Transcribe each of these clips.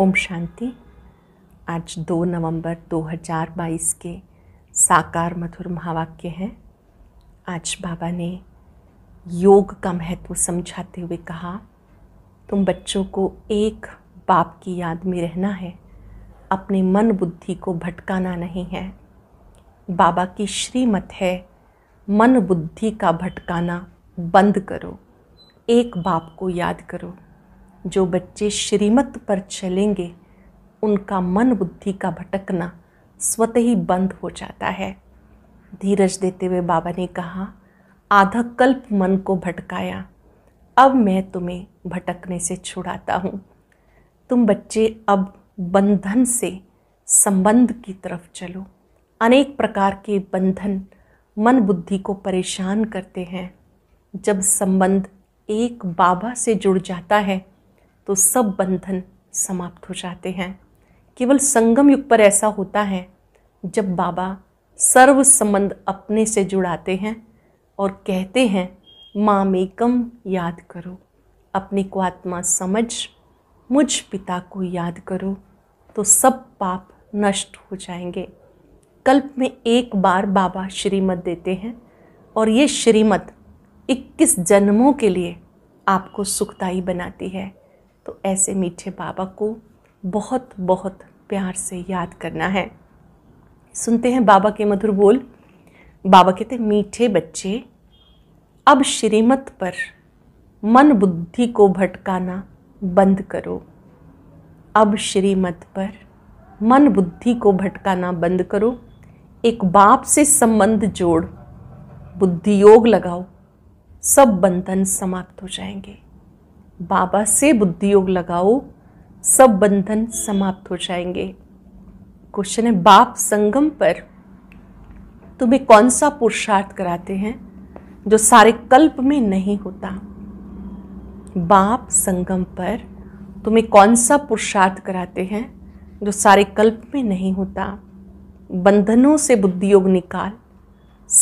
ओम शांति आज 2 नवंबर 2022 के साकार मधुर महावाक्य हैं आज बाबा ने योग का महत्व समझाते हुए कहा तुम बच्चों को एक बाप की याद में रहना है अपने मन बुद्धि को भटकाना नहीं है बाबा की श्रीमत है मन बुद्धि का भटकाना बंद करो एक बाप को याद करो जो बच्चे श्रीमत पर चलेंगे उनका मन बुद्धि का भटकना स्वत ही बंद हो जाता है धीरज देते हुए बाबा ने कहा आधा कल्प मन को भटकाया अब मैं तुम्हें भटकने से छुड़ाता हूँ तुम बच्चे अब बंधन से संबंध की तरफ चलो अनेक प्रकार के बंधन मन बुद्धि को परेशान करते हैं जब संबंध एक बाबा से जुड़ जाता है तो सब बंधन समाप्त हो जाते हैं केवल संगम युग पर ऐसा होता है जब बाबा सर्व संबंध अपने से जुड़ाते हैं और कहते हैं मामेकम याद करो अपने को आत्मा समझ मुझ पिता को याद करो तो सब पाप नष्ट हो जाएंगे कल्प में एक बार बाबा श्रीमत देते हैं और ये श्रीमत 21 जन्मों के लिए आपको सुखदाई बनाती है तो ऐसे मीठे बाबा को बहुत बहुत प्यार से याद करना है सुनते हैं बाबा के मधुर बोल बाबा कहते मीठे बच्चे अब श्रीमत पर मन बुद्धि को भटकाना बंद करो अब श्रीमत पर मन बुद्धि को भटकाना बंद करो एक बाप से संबंध जोड़ बुद्धि योग लगाओ सब बंधन समाप्त हो जाएंगे बाबा से बुद्धि योग लगाओ सब बंधन समाप्त हो जाएंगे क्वेश्चन है बाप संगम पर तुम्हें कौन सा पुरुषार्थ कराते हैं जो सारे कल्प में नहीं होता बाप संगम पर तुम्हें कौन सा पुरुषार्थ कराते हैं जो सारे कल्प में नहीं होता बंधनों से बुद्धियोग निकाल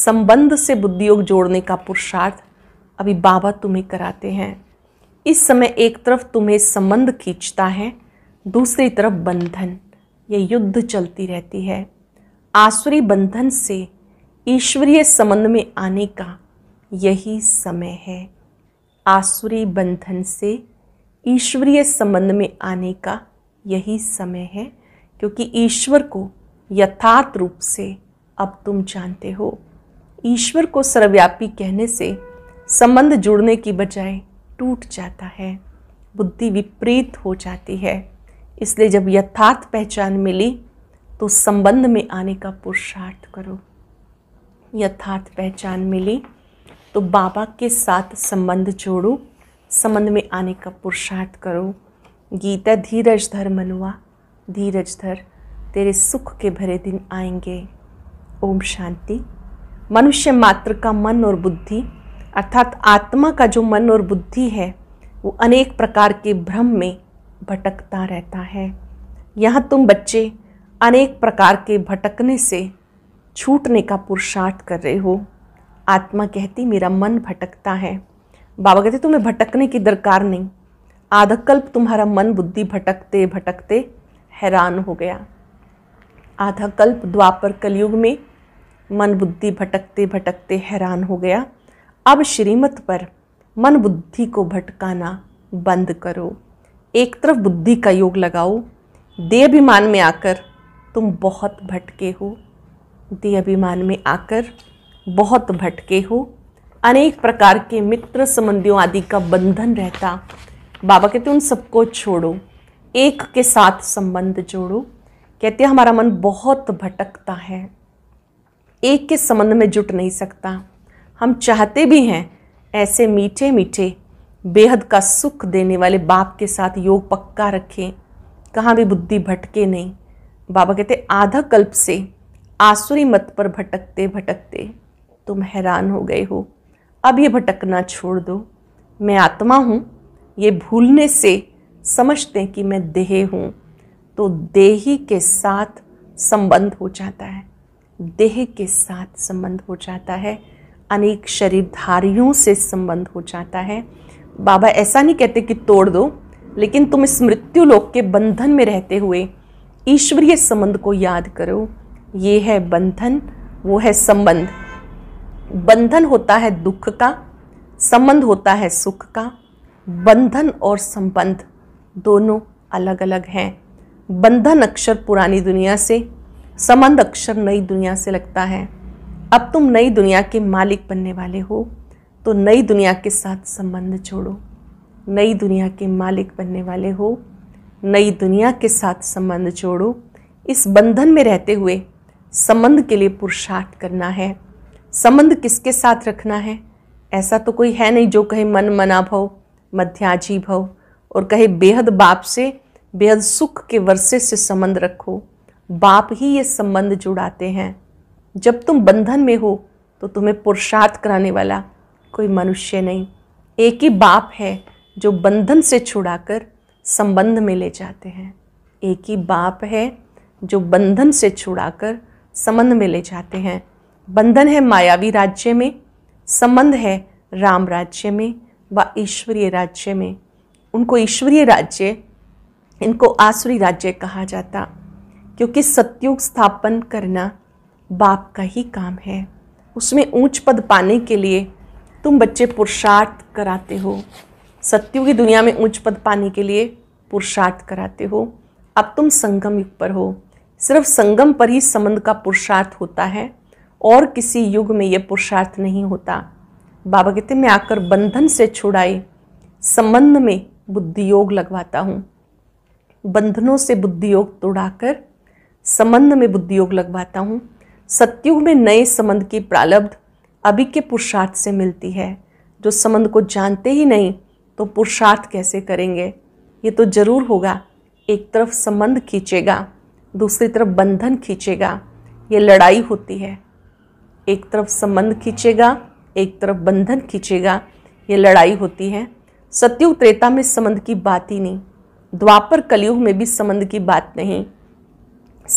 संबंध से बुद्धियोग जोड़ने का पुरुषार्थ अभी बाबा तुम्हें कराते हैं इस समय एक तरफ तुम्हें संबंध खींचता है दूसरी तरफ बंधन ये युद्ध चलती रहती है आसुरी बंधन से ईश्वरीय संबंध में आने का यही समय है आसुरी बंधन से ईश्वरीय संबंध में आने का यही समय है क्योंकि ईश्वर को यथार्थ रूप से अब तुम जानते हो ईश्वर को सर्वव्यापी कहने से संबंध जुड़ने की बजाय टूट जाता है बुद्धि विपरीत हो जाती है इसलिए जब यथार्थ पहचान मिली तो संबंध में आने का पुरुषार्थ करो यथार्थ पहचान मिली तो बाबा के साथ संबंध जोड़ो संबंध में आने का पुरुषार्थ करो गीता धीरज धर मनुआ धीरज धर तेरे सुख के भरे दिन आएंगे ओम शांति मनुष्य मात्र का मन और बुद्धि अर्थात आत्मा का जो मन और बुद्धि है वो अनेक प्रकार के भ्रम में भटकता रहता है यहाँ तुम बच्चे अनेक प्रकार के भटकने से छूटने का पुरुषार्थ कर रहे हो आत्मा कहती मेरा मन भटकता है बाबा कहते तुम्हें भटकने की दरकार नहीं आधाकल्प तुम्हारा मन बुद्धि भटकते भटकते हैरान हो गया आधाकल्प द्वापर कलयुग में मन बुद्धि भटकते भटकते हैरान हो गया अब श्रीमत पर मन बुद्धि को भटकाना बंद करो एक तरफ बुद्धि का योग लगाओ दे अभिमान में आकर तुम बहुत भटके हो दे अभिमान में आकर बहुत भटके हो अनेक प्रकार के मित्र संबंधियों आदि का बंधन रहता बाबा कहते उन सबको छोड़ो एक के साथ संबंध जोड़ो कहते हमारा मन बहुत भटकता है एक के संबंध में जुट नहीं सकता हम चाहते भी हैं ऐसे मीठे मीठे बेहद का सुख देने वाले बाप के साथ योग पक्का रखें कहाँ भी बुद्धि भटके नहीं बाबा कहते आधा कल्प से आसुरी मत पर भटकते भटकते तुम हैरान हो गए हो अब ये भटकना छोड़ दो मैं आत्मा हूँ ये भूलने से समझते हैं कि मैं देह हूँ तो देही के साथ संबंध हो जाता है देह के साथ संबंध हो जाता है अनेक शरीरधारियों से संबंध हो जाता है बाबा ऐसा नहीं कहते कि तोड़ दो लेकिन तुम इस मृत्यु लोक के बंधन में रहते हुए ईश्वरीय संबंध को याद करो ये है बंधन वो है संबंध बंधन होता है दुख का संबंध होता है सुख का बंधन और संबंध दोनों अलग अलग हैं बंधन अक्षर पुरानी दुनिया से संबंध अक्षर नई दुनिया से लगता है अब तुम नई दुनिया के मालिक बनने वाले हो तो नई दुनिया के साथ संबंध जोड़ो नई दुनिया के मालिक बनने वाले हो नई दुनिया के साथ संबंध जोड़ो इस बंधन में रहते हुए संबंध के लिए पुरुषार्थ करना है संबंध किसके साथ रखना है ऐसा तो कोई है नहीं जो कहे मन मना भव मध्याजी भव और कहे बेहद बाप से बेहद सुख के वर्षे से संबंध रखो बाप ही ये संबंध जुड़ाते हैं जब तुम बंधन में हो तो तुम्हें पुरुषार्थ कराने वाला कोई मनुष्य नहीं एक ही बाप है जो बंधन से छुड़ाकर संबंध में ले जाते हैं एक ही बाप है जो बंधन से छुड़ाकर संबंध में ले जाते हैं बंधन है मायावी राज्य में संबंध है राम राज्य में व ईश्वरीय राज्य में उनको ईश्वरीय राज्य इनको आसुरी राज्य कहा जाता क्योंकि सत्युग स्थापन करना बाप का ही काम है उसमें ऊंच पद पाने के लिए तुम बच्चे पुरुषार्थ कराते हो सत्यु की दुनिया में ऊंच पद पाने के लिए पुरुषार्थ कराते हो अब तुम संगम युग पर हो सिर्फ संगम पर ही संबंध का पुरुषार्थ होता है और किसी युग में यह पुरुषार्थ नहीं होता बाबा कहते मैं आकर बंधन से छुड़ाई संबंध में बुद्धि योग लगवाता हूँ बंधनों से बुद्धि योग तोड़ाकर संबंध में बुद्धि योग लगवाता हूँ सत्युग में नए संबंध की प्रालब्ध अभी के पुरुषार्थ से मिलती है जो संबंध को जानते ही नहीं तो पुरुषार्थ कैसे करेंगे ये तो जरूर होगा एक तरफ संबंध खींचेगा दूसरी तरफ बंधन खींचेगा ये लड़ाई होती है एक तरफ संबंध खींचेगा एक तरफ बंधन खींचेगा ये लड़ाई होती है सत्युग त्रेता में संबंध की बात ही नहीं द्वापर कलयुग में भी संबंध की बात नहीं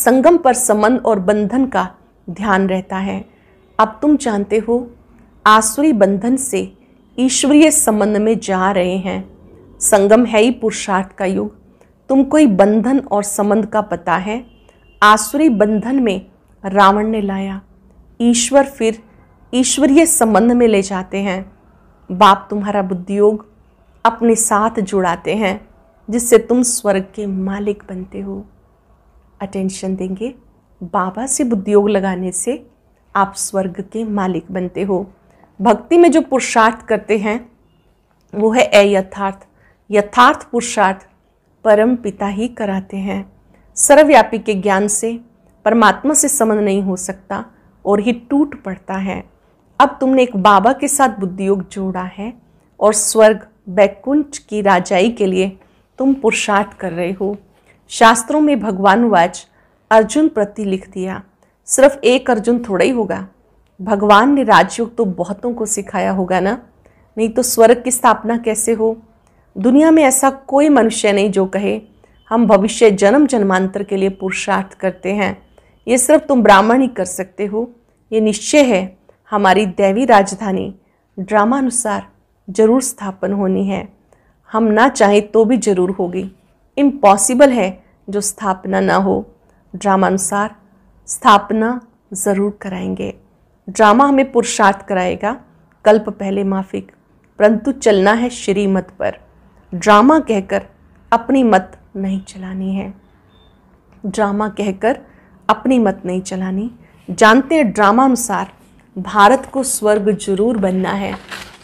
संगम पर संबंध और बंधन का ध्यान रहता है अब तुम जानते हो आसुरी बंधन से ईश्वरीय संबंध में जा रहे हैं संगम है ही पुरुषार्थ का युग तुम कोई बंधन और संबंध का पता है आसुरी बंधन में रावण ने लाया ईश्वर फिर ईश्वरीय संबंध में ले जाते हैं बाप तुम्हारा बुद्धियोग अपने साथ जुड़ाते हैं जिससे तुम स्वर्ग के मालिक बनते हो अटेंशन देंगे बाबा से बुद्धियोग लगाने से आप स्वर्ग के मालिक बनते हो भक्ति में जो पुरुषार्थ करते हैं वो है अयथार्थ यथार्थ पुरुषार्थ परम पिता ही कराते हैं सर्वव्यापी के ज्ञान से परमात्मा से संबंध नहीं हो सकता और ही टूट पड़ता है अब तुमने एक बाबा के साथ बुद्धियोग जोड़ा है और स्वर्ग बैकुंठ की राजाई के लिए तुम पुरुषार्थ कर रहे हो शास्त्रों में भगवान वाच अर्जुन प्रति लिख दिया सिर्फ एक अर्जुन थोड़ा ही होगा भगवान ने राजयोग तो बहुतों को सिखाया होगा ना नहीं तो स्वर्ग की स्थापना कैसे हो दुनिया में ऐसा कोई मनुष्य नहीं जो कहे हम भविष्य जन्म जन्मांतर के लिए पुरुषार्थ करते हैं ये सिर्फ तुम ब्राह्मण ही कर सकते हो ये निश्चय है हमारी दैवी राजधानी ड्रामानुसार जरूर स्थापन होनी है हम ना चाहें तो भी जरूर होगी इम्पॉसिबल है जो स्थापना ना हो ड्रामानुसार स्थापना ज़रूर कराएंगे ड्रामा हमें पुरुषार्थ कराएगा कल्प पहले माफिक परंतु चलना है श्रीमत पर ड्रामा कहकर अपनी मत नहीं चलानी है ड्रामा कहकर अपनी मत नहीं चलानी जानते हैं ड्रामा अनुसार भारत को स्वर्ग जरूर बनना है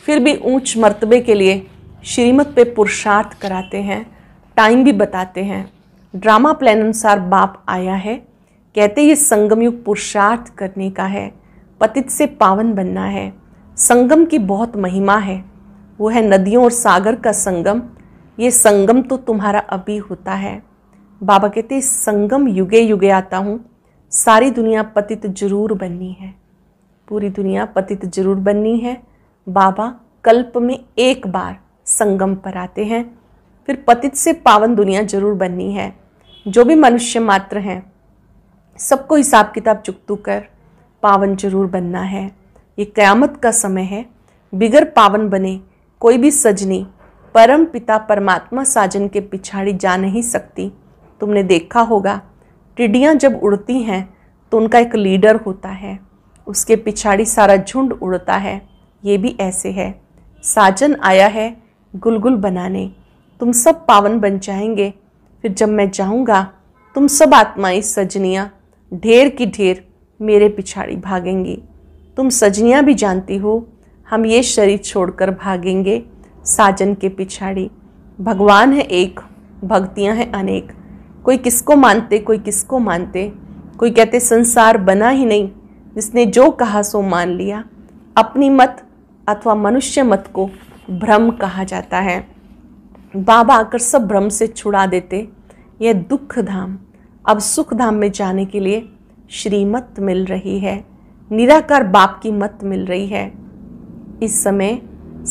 फिर भी ऊंच मर्तबे के लिए श्रीमत पे पुरुषार्थ कराते हैं टाइम भी बताते हैं ड्रामा प्लान अनुसार बाप आया है कहते ये संगमयुग पुरुषार्थ करने का है पतित से पावन बनना है संगम की बहुत महिमा है वो है नदियों और सागर का संगम ये संगम तो तुम्हारा अभी होता है बाबा कहते संगम युगे युगे आता हूँ सारी दुनिया पतित जरूर बननी है पूरी दुनिया पतित जरूर बननी है बाबा कल्प में एक बार संगम पर आते हैं फिर पतित से पावन दुनिया जरूर बननी है जो भी मनुष्य मात्र हैं सबको हिसाब किताब चुकतू कर पावन जरूर बनना है ये क़यामत का समय है बिगर पावन बने कोई भी सजनी परम पिता परमात्मा साजन के पिछाड़ी जा नहीं सकती तुमने देखा होगा टिड्डियाँ जब उड़ती हैं तो उनका एक लीडर होता है उसके पिछाड़ी सारा झुंड उड़ता है ये भी ऐसे है साजन आया है गुलगुल बनाने तुम सब पावन बन जाएंगे फिर जब मैं जाऊंगा तुम सब आत्माएं सजनियाँ ढेर की ढेर मेरे पिछाड़ी भागेंगी तुम सजनियाँ भी जानती हो हम ये शरीर छोड़कर भागेंगे साजन के पिछाड़ी भगवान है एक भक्तियाँ हैं अनेक कोई किसको मानते कोई किसको मानते कोई कहते संसार बना ही नहीं जिसने जो कहा सो मान लिया अपनी मत अथवा मनुष्य मत को भ्रम कहा जाता है बाबा आकर सब भ्रम से छुड़ा देते यह दुख धाम अब सुख धाम में जाने के लिए श्रीमत मिल रही है निराकार बाप की मत मिल रही है इस समय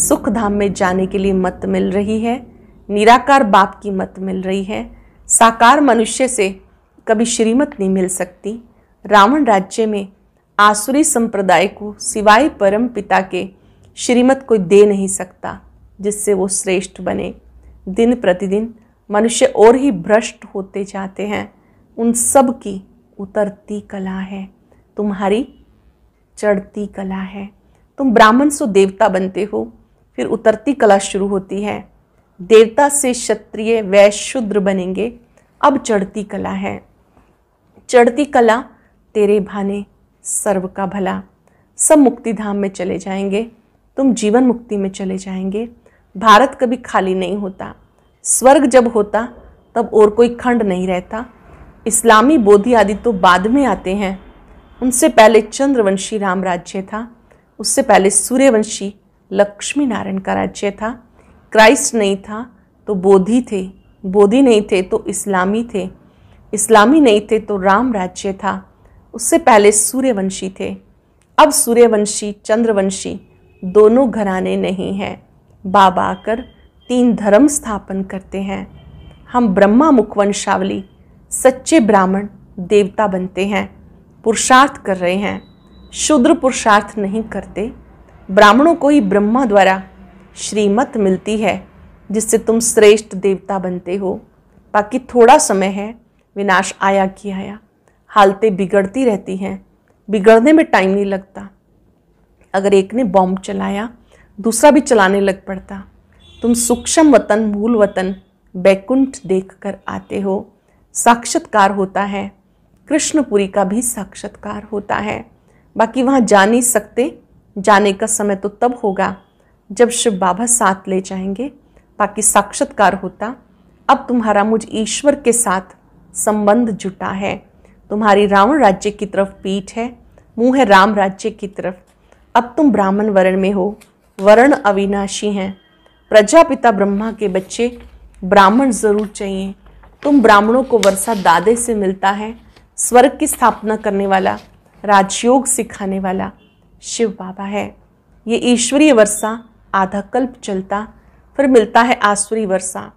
सुख धाम में जाने के लिए मत मिल रही है निराकार बाप की मत मिल रही है साकार मनुष्य से कभी श्रीमत नहीं मिल सकती रावण राज्य में आसुरी संप्रदाय को सिवाय परम पिता के श्रीमत कोई दे नहीं सकता जिससे वो श्रेष्ठ बने दिन प्रतिदिन मनुष्य और ही भ्रष्ट होते जाते हैं उन सब की उतरती कला है तुम्हारी चढ़ती कला है तुम ब्राह्मण सो देवता बनते हो फिर उतरती कला शुरू होती है देवता से क्षत्रिय वैशूद्र बनेंगे अब चढ़ती कला है चढ़ती कला तेरे भाने सर्व का भला सब मुक्ति धाम में चले जाएंगे तुम जीवन मुक्ति में चले जाएंगे भारत कभी खाली नहीं होता स्वर्ग जब होता तब और कोई खंड नहीं रहता इस्लामी बोधि आदि तो बाद में आते हैं उनसे पहले चंद्रवंशी राम राज्य था उससे पहले सूर्यवंशी लक्ष्मी नारायण का राज्य था क्राइस्ट नहीं था तो बोधि थे बोधि नहीं थे तो इस्लामी थे इस्लामी नहीं थे तो राम राज्य था उससे पहले सूर्यवंशी थे अब सूर्यवंशी चंद्रवंशी दोनों घराने नहीं हैं बाबा आकर तीन धर्म स्थापन करते हैं हम ब्रह्मा मुखवंशावली सच्चे ब्राह्मण देवता बनते हैं पुरुषार्थ कर रहे हैं शूद्र पुरुषार्थ नहीं करते ब्राह्मणों को ही ब्रह्मा द्वारा श्रीमत मिलती है जिससे तुम श्रेष्ठ देवता बनते हो बाकी थोड़ा समय है विनाश आया कि आया हालतें बिगड़ती रहती हैं बिगड़ने में टाइम नहीं लगता अगर एक ने बॉम्ब चलाया दूसरा भी चलाने लग पड़ता तुम सूक्ष्म वतन मूल वतन बैकुंठ देख कर आते हो साक्षात्कार होता है कृष्णपुरी का भी साक्षात्कार होता है बाकी वहाँ जा नहीं सकते जाने का समय तो तब होगा जब शिव बाबा साथ ले जाएंगे बाकी साक्षात्कार होता अब तुम्हारा मुझ ईश्वर के साथ संबंध जुटा है तुम्हारी रावण राज्य की तरफ पीठ है मुंह है राम राज्य की तरफ अब तुम ब्राह्मण वर्ण में हो वर्ण अविनाशी हैं प्रजापिता ब्रह्मा के बच्चे ब्राह्मण जरूर चाहिए तुम ब्राह्मणों को वर्षा दादे से मिलता है स्वर्ग की स्थापना करने वाला राजयोग सिखाने वाला शिव बाबा है ये ईश्वरीय वर्षा आधा कल्प चलता फिर मिलता है आसुरी वर्षा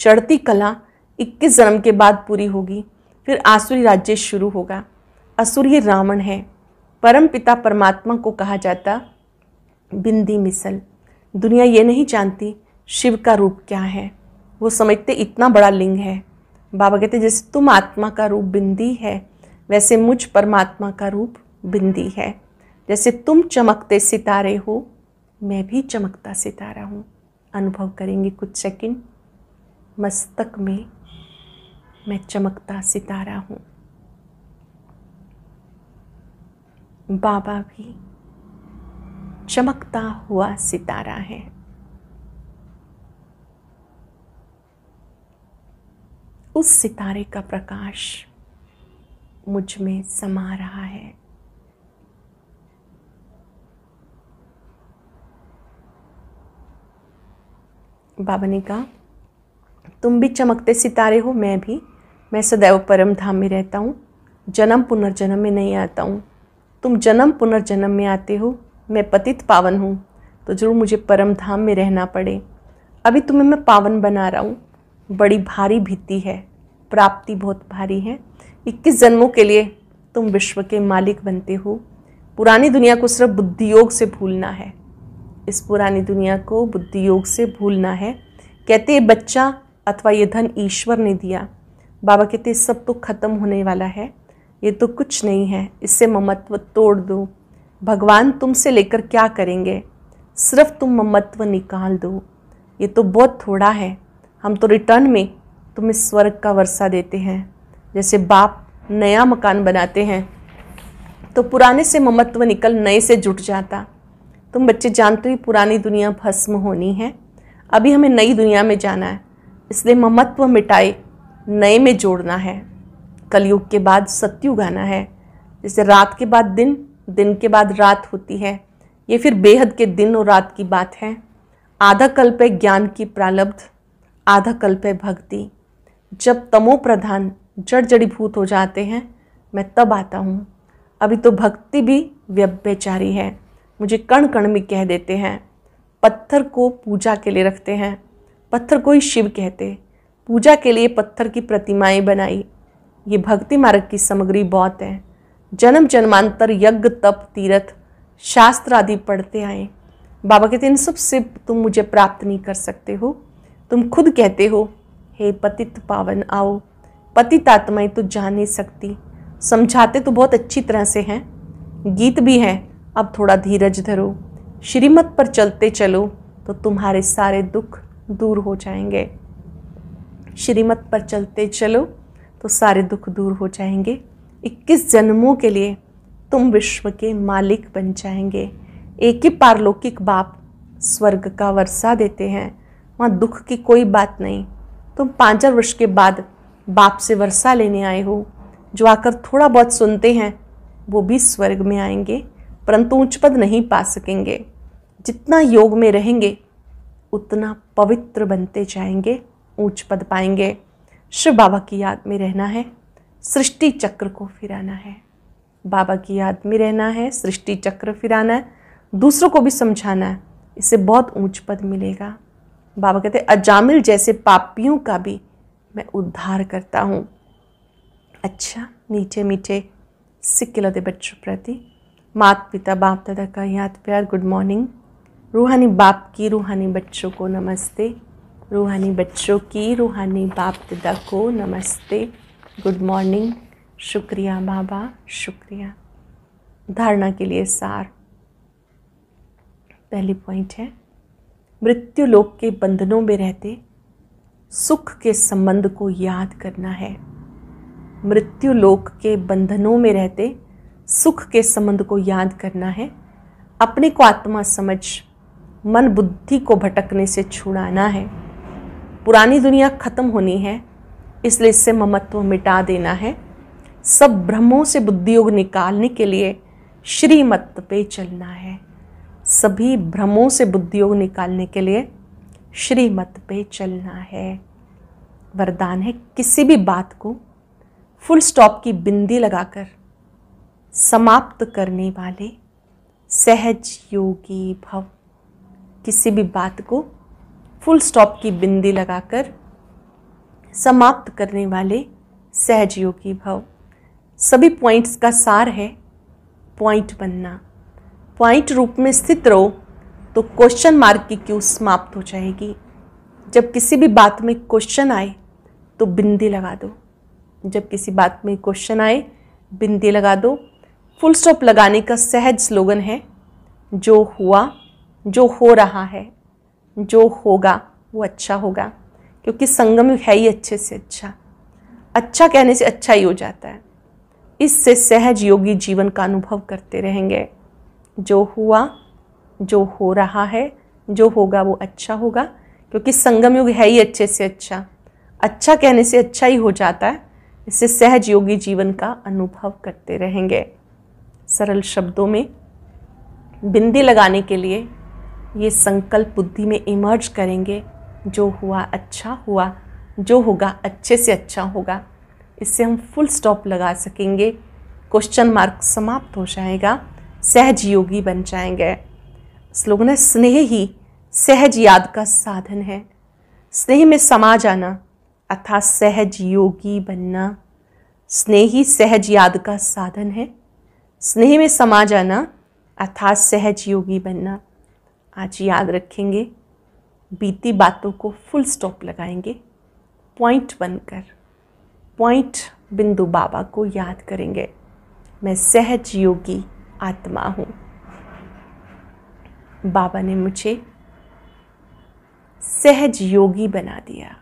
चढ़ती कला 21 जन्म के बाद पूरी होगी फिर आसुरी राज्य शुरू होगा असुरी रावण है परम पिता परमात्मा को कहा जाता बिंदी मिसल दुनिया ये नहीं जानती शिव का रूप क्या है वो समझते इतना बड़ा लिंग है बाबा कहते जैसे तुम आत्मा का रूप बिंदी है वैसे मुझ परमात्मा का रूप बिंदी है जैसे तुम चमकते सितारे हो मैं भी चमकता सितारा हूँ अनुभव करेंगे कुछ सेकंड मस्तक में मैं चमकता सितारा हूँ बाबा भी चमकता हुआ सितारा है उस सितारे का प्रकाश मुझ में समा रहा है बाबा ने कहा तुम भी चमकते सितारे हो मैं भी मैं सदैव परम धाम में रहता हूँ जन्म पुनर्जन्म में नहीं आता हूँ तुम जन्म पुनर्जन्म में आते हो मैं पतित पावन हूँ तो ज़रूर मुझे परम धाम में रहना पड़े अभी तुम्हें मैं पावन बना रहा हूँ बड़ी भारी भीति है प्राप्ति बहुत भारी है इक्कीस जन्मों के लिए तुम विश्व के मालिक बनते हो पुरानी दुनिया को सिर्फ बुद्धि योग से भूलना है इस पुरानी दुनिया को बुद्धि योग से भूलना है कहते ये बच्चा अथवा ये धन ईश्वर ने दिया बाबा कहते सब तो ख़त्म होने वाला है ये तो कुछ नहीं है इससे ममत्व तोड़ दो भगवान तुमसे लेकर क्या करेंगे सिर्फ तुम ममत्व निकाल दो ये तो बहुत थोड़ा है हम तो रिटर्न में तुम्हें स्वर्ग का वर्षा देते हैं जैसे बाप नया मकान बनाते हैं तो पुराने से ममत्व निकल नए से जुट जाता तुम बच्चे जानते ही पुरानी दुनिया भस्म होनी है अभी हमें नई दुनिया में जाना है इसलिए ममत्व मिटाए नए में जोड़ना है कलयुग के बाद सत्युग आना है जैसे रात के बाद दिन दिन के बाद रात होती है ये फिर बेहद के दिन और रात की बात है आधा कल्प है ज्ञान की प्रालब्ध आधा कल्प है भक्ति जब तमो प्रधान जड़ जड़ीभूत हो जाते हैं मैं तब आता हूँ अभी तो भक्ति भी व्यभ्यचारी है मुझे कण कण में कह देते हैं पत्थर को पूजा के लिए रखते हैं पत्थर को ही शिव कहते पूजा के लिए पत्थर की प्रतिमाएं बनाई ये भक्ति मार्ग की सामग्री बहुत है जन्म जन्मांतर यज्ञ तप तीर्थ शास्त्र आदि पढ़ते आए बाबा कहते इन सब से तुम मुझे प्राप्त नहीं कर सकते हो तुम खुद कहते हो हे पतित पावन आओ पतित आत्माएं तो जा नहीं सकती समझाते तो बहुत अच्छी तरह से हैं गीत भी हैं अब थोड़ा धीरज धरो श्रीमत पर चलते चलो तो तुम्हारे सारे दुख दूर हो जाएंगे श्रीमत पर चलते चलो तो सारे दुख दूर हो जाएंगे इक्कीस जन्मों के लिए तुम विश्व के मालिक बन जाएंगे एक ही पारलौकिक बाप स्वर्ग का वर्षा देते हैं वहाँ दुख की कोई बात नहीं तुम पाँच वर्ष के बाद बाप से वर्षा लेने आए हो जो आकर थोड़ा बहुत सुनते हैं वो भी स्वर्ग में आएंगे परंतु उच्च पद नहीं पा सकेंगे जितना योग में रहेंगे उतना पवित्र बनते जाएंगे ऊंच पद पाएंगे शिव बाबा की याद में रहना है सृष्टि चक्र को फिराना है बाबा की याद में रहना है सृष्टि चक्र फिराना है दूसरों को भी समझाना है इससे बहुत ऊंच पद मिलेगा बाबा कहते अजामिल जैसे पापियों का भी मैं उद्धार करता हूँ अच्छा मीठे मीठे सिक्के लदे बच्चों प्रति मात पिता बाप दादा का याद प्यार गुड मॉर्निंग रूहानी बाप की रूहानी बच्चों को नमस्ते रूहानी बच्चों की रूहानी बाप दादा को नमस्ते गुड मॉर्निंग शुक्रिया बाबा शुक्रिया धारणा के लिए सार पहली पॉइंट है मृत्यु लोक के बंधनों में रहते सुख के संबंध को याद करना है मृत्यु लोक के बंधनों में रहते सुख के संबंध को याद करना है अपने को आत्मा समझ मन बुद्धि को भटकने से छुड़ाना है पुरानी दुनिया खत्म होनी है इसलिए इससे ममत्व मिटा देना है सब भ्रमों से बुद्धियोग निकालने के लिए श्रीमत पे चलना है सभी भ्रमों से बुद्धियोग निकालने के लिए श्रीमत पे चलना है वरदान है किसी भी बात को फुल स्टॉप की बिंदी लगाकर समाप्त करने वाले सहज योगी भव किसी भी बात को फुल स्टॉप की बिंदी लगाकर समाप्त करने वाले सहजयोगी भव सभी पॉइंट्स का सार है पॉइंट बनना पॉइंट रूप में स्थित रहो तो क्वेश्चन मार्क की क्यों समाप्त हो जाएगी जब किसी भी बात में क्वेश्चन आए तो बिंदी लगा दो जब किसी बात में क्वेश्चन आए बिंदी लगा दो फुल स्टॉप लगाने का सहज स्लोगन है जो हुआ जो हो रहा है जो होगा वो अच्छा होगा क्योंकि संगम है ही अच्छे से अच्छा अच्छा कहने से अच्छा ही हो जाता है इससे सहज योगी जीवन का अनुभव करते रहेंगे जो हुआ जो हो रहा है जो होगा वो अच्छा होगा क्योंकि संगम युग है ही अच्छे से अच्छा अच्छा कहने से अच्छा ही हो जाता है इससे सहज योगी जीवन का अनुभव करते रहेंगे सरल शब्दों में बिंदी लगाने के लिए ये संकल्प बुद्धि में इमर्ज करेंगे जो हुआ अच्छा हुआ जो होगा अच्छे से अच्छा होगा इससे हम फुल स्टॉप लगा सकेंगे क्वेश्चन मार्क समाप्त हो जाएगा सहज योगी बन जाएंगे स्लोगन स्नेह ही सहज याद का साधन है स्नेह में समा जाना अर्थात सहज योगी बनना स्नेह ही सहज याद का साधन है स्नेह में समा जाना अर्थात सहज योगी बनना आज याद रखेंगे बीती बातों को फुल स्टॉप लगाएंगे पॉइंट बनकर पॉइंट बिंदु बाबा को याद करेंगे मैं सहज योगी आत्मा हूँ बाबा ने मुझे सहज योगी बना दिया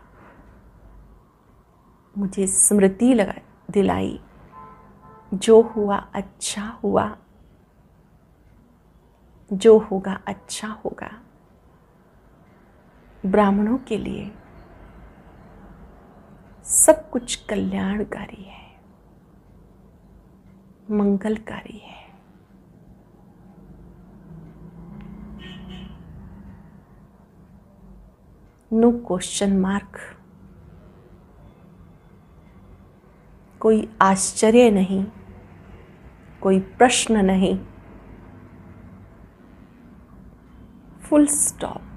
मुझे स्मृति लगा दिलाई जो हुआ अच्छा हुआ जो होगा अच्छा होगा ब्राह्मणों के लिए सब कुछ कल्याणकारी है मंगलकारी है नो क्वेश्चन मार्क कोई आश्चर्य नहीं कोई प्रश्न नहीं फुल स्टॉप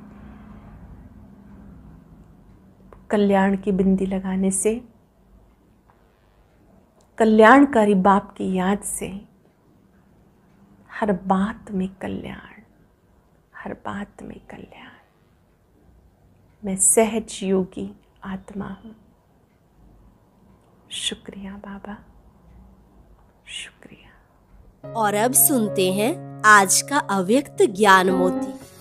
कल्याण की बिंदी लगाने से कल्याणकारी बाप की याद से हर बात में कल्याण हर बात में कल्याण मैं सहज योगी आत्मा हूँ शुक्रिया बाबा शुक्रिया और अब सुनते हैं आज का अव्यक्त ज्ञान मोती